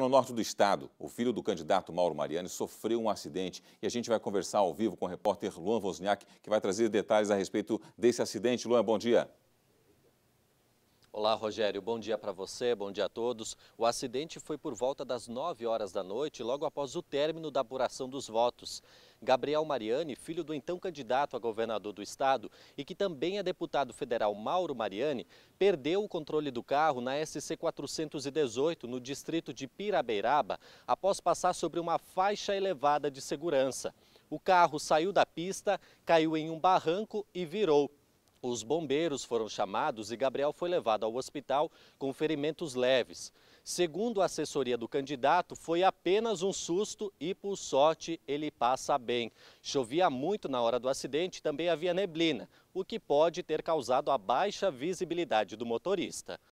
No norte do estado, o filho do candidato Mauro Mariani sofreu um acidente e a gente vai conversar ao vivo com o repórter Luan Wozniak, que vai trazer detalhes a respeito desse acidente. Luan, bom dia. Olá, Rogério. Bom dia para você, bom dia a todos. O acidente foi por volta das 9 horas da noite, logo após o término da apuração dos votos. Gabriel Mariani, filho do então candidato a governador do estado e que também é deputado federal Mauro Mariani, perdeu o controle do carro na SC 418, no distrito de Pirabeiraba, após passar sobre uma faixa elevada de segurança. O carro saiu da pista, caiu em um barranco e virou. Os bombeiros foram chamados e Gabriel foi levado ao hospital com ferimentos leves. Segundo a assessoria do candidato, foi apenas um susto e, por sorte, ele passa bem. Chovia muito na hora do acidente e também havia neblina, o que pode ter causado a baixa visibilidade do motorista.